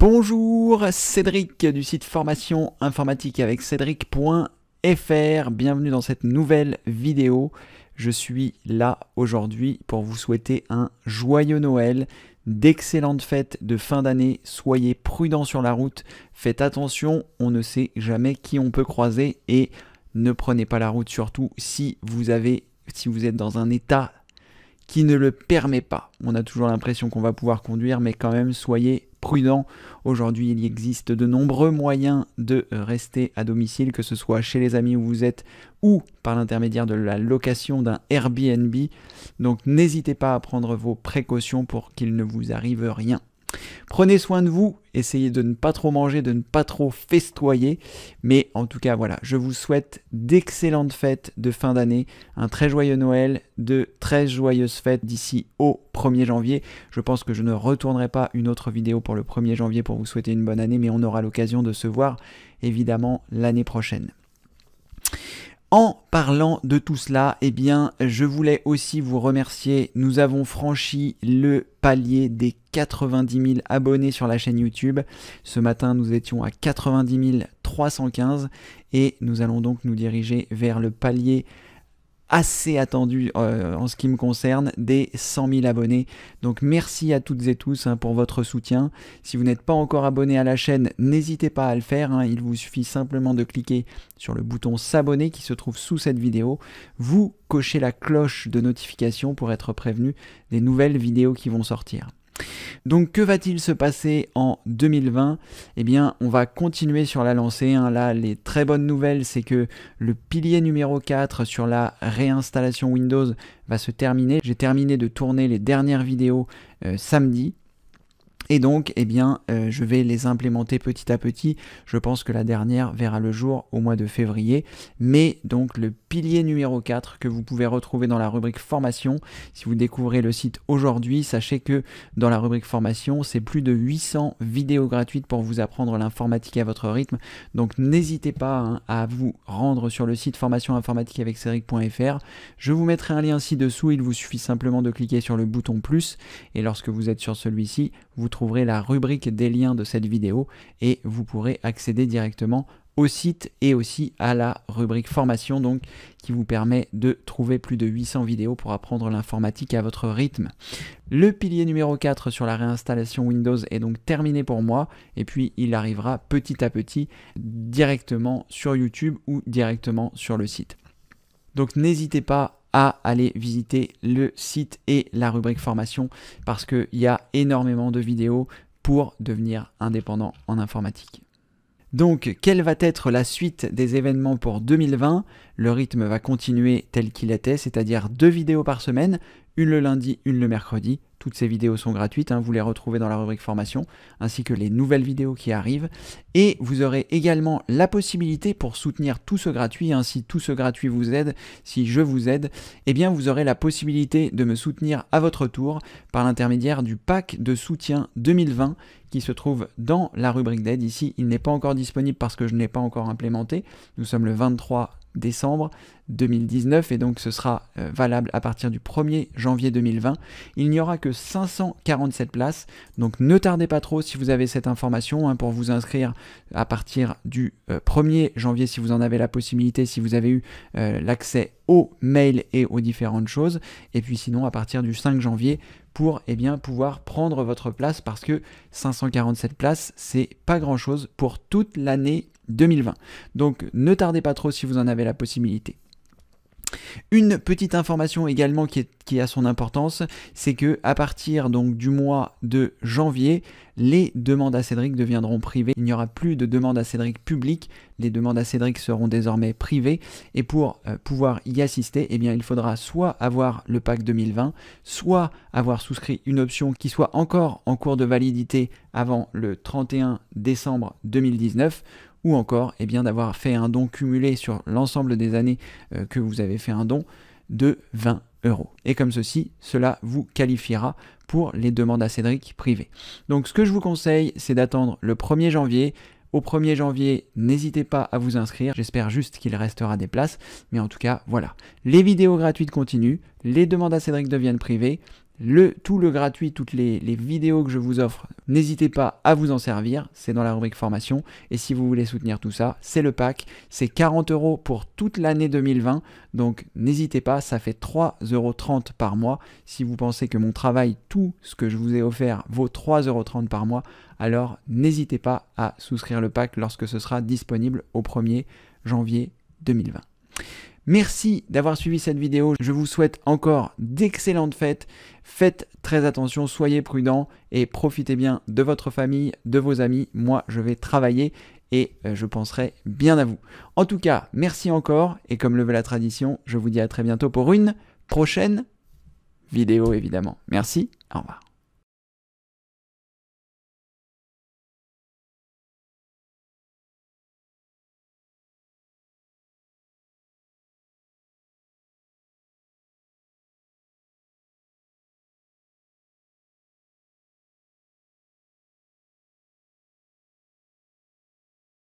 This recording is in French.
Bonjour, Cédric du site formation informatique avec cédric.fr. Bienvenue dans cette nouvelle vidéo. Je suis là aujourd'hui pour vous souhaiter un joyeux Noël, d'excellentes fêtes de fin d'année. Soyez prudents sur la route, faites attention, on ne sait jamais qui on peut croiser et ne prenez pas la route surtout si vous avez si vous êtes dans un état qui ne le permet pas. On a toujours l'impression qu'on va pouvoir conduire mais quand même soyez prudent. Aujourd'hui, il existe de nombreux moyens de rester à domicile, que ce soit chez les amis où vous êtes ou par l'intermédiaire de la location d'un Airbnb. Donc n'hésitez pas à prendre vos précautions pour qu'il ne vous arrive rien. Prenez soin de vous, essayez de ne pas trop manger, de ne pas trop festoyer. Mais en tout cas, voilà, je vous souhaite d'excellentes fêtes de fin d'année, un très joyeux Noël, de très joyeuses fêtes d'ici au 1er janvier. Je pense que je ne retournerai pas une autre vidéo pour le 1er janvier pour vous souhaiter une bonne année, mais on aura l'occasion de se voir évidemment l'année prochaine. En parlant de tout cela, eh bien, je voulais aussi vous remercier. Nous avons franchi le palier des 90 000 abonnés sur la chaîne YouTube. Ce matin, nous étions à 90 315 et nous allons donc nous diriger vers le palier assez attendu euh, en ce qui me concerne, des 100 000 abonnés. Donc merci à toutes et tous hein, pour votre soutien. Si vous n'êtes pas encore abonné à la chaîne, n'hésitez pas à le faire. Hein. Il vous suffit simplement de cliquer sur le bouton s'abonner qui se trouve sous cette vidéo. Vous cochez la cloche de notification pour être prévenu des nouvelles vidéos qui vont sortir. Donc que va-t-il se passer en 2020 Eh bien, on va continuer sur la lancée. Hein. Là, les très bonnes nouvelles, c'est que le pilier numéro 4 sur la réinstallation Windows va se terminer. J'ai terminé de tourner les dernières vidéos euh, samedi. Et donc, eh bien, euh, je vais les implémenter petit à petit. Je pense que la dernière verra le jour au mois de février. Mais donc, le pilier numéro 4 que vous pouvez retrouver dans la rubrique formation. Si vous découvrez le site aujourd'hui, sachez que dans la rubrique formation, c'est plus de 800 vidéos gratuites pour vous apprendre l'informatique à votre rythme. Donc, n'hésitez pas hein, à vous rendre sur le site formation-informatique-avec-cédric.fr. Je vous mettrai un lien ci-dessous. Il vous suffit simplement de cliquer sur le bouton plus. Et lorsque vous êtes sur celui-ci, vous trouverez la rubrique des liens de cette vidéo et vous pourrez accéder directement au site et aussi à la rubrique formation donc qui vous permet de trouver plus de 800 vidéos pour apprendre l'informatique à votre rythme. Le pilier numéro 4 sur la réinstallation Windows est donc terminé pour moi et puis il arrivera petit à petit directement sur YouTube ou directement sur le site. Donc n'hésitez pas à aller visiter le site et la rubrique formation parce qu'il y a énormément de vidéos pour devenir indépendant en informatique. Donc, quelle va être la suite des événements pour 2020 Le rythme va continuer tel qu'il était, c'est-à-dire deux vidéos par semaine, une le lundi, une le mercredi, toutes ces vidéos sont gratuites, hein, vous les retrouvez dans la rubrique formation, ainsi que les nouvelles vidéos qui arrivent. Et vous aurez également la possibilité pour soutenir tout ce gratuit, hein, si tout ce gratuit vous aide, si je vous aide, et eh bien vous aurez la possibilité de me soutenir à votre tour par l'intermédiaire du pack de soutien 2020 qui se trouve dans la rubrique d'aide. Ici, il n'est pas encore disponible parce que je ne l'ai pas encore implémenté. Nous sommes le 23 décembre 2019 et donc ce sera euh, valable à partir du 1er janvier 2020. Il n'y aura que 547 places, donc ne tardez pas trop si vous avez cette information hein, pour vous inscrire à partir du 1er euh, janvier si vous en avez la possibilité, si vous avez eu euh, l'accès mail mails et aux différentes choses. Et puis sinon, à partir du 5 janvier, pour eh bien, pouvoir prendre votre place parce que 547 places, c'est pas grand chose pour toute l'année 2020. Donc ne tardez pas trop si vous en avez la possibilité. Une petite information également qui, a son importance, c'est que à partir donc du mois de janvier, les demandes à Cédric deviendront privées. Il n'y aura plus de demandes à Cédric publiques, les demandes à Cédric seront désormais privées. Et pour euh, pouvoir y assister, eh bien, il faudra soit avoir le pack 2020, soit avoir souscrit une option qui soit encore en cours de validité avant le 31 décembre 2019 ou encore et eh bien, d'avoir fait un don cumulé sur l'ensemble des années euh, que vous avez fait un don de 20 euros. Et comme ceci, cela vous qualifiera pour les demandes à Cédric privées. Donc ce que je vous conseille, c'est d'attendre le 1er janvier. Au 1er janvier, n'hésitez pas à vous inscrire. J'espère juste qu'il restera des places. Mais en tout cas, voilà. Les vidéos gratuites continuent, les demandes à Cédric deviennent privées le, tout le gratuit, toutes les, les vidéos que je vous offre, n'hésitez pas à vous en servir, c'est dans la rubrique formation. Et si vous voulez soutenir tout ça, c'est le pack, c'est 40 euros pour toute l'année 2020. Donc n'hésitez pas, ça fait 3,30 euros par mois. Si vous pensez que mon travail, tout ce que je vous ai offert, vaut 3,30 euros par mois, alors n'hésitez pas à souscrire le pack lorsque ce sera disponible au 1er janvier 2020. Merci d'avoir suivi cette vidéo. Je vous souhaite encore d'excellentes fêtes. Faites très attention, soyez prudents et profitez bien de votre famille, de vos amis. Moi, je vais travailler et euh, je penserai bien à vous. En tout cas, merci encore et comme le veut la tradition, je vous dis à très bientôt pour une prochaine vidéo évidemment. Merci, au revoir.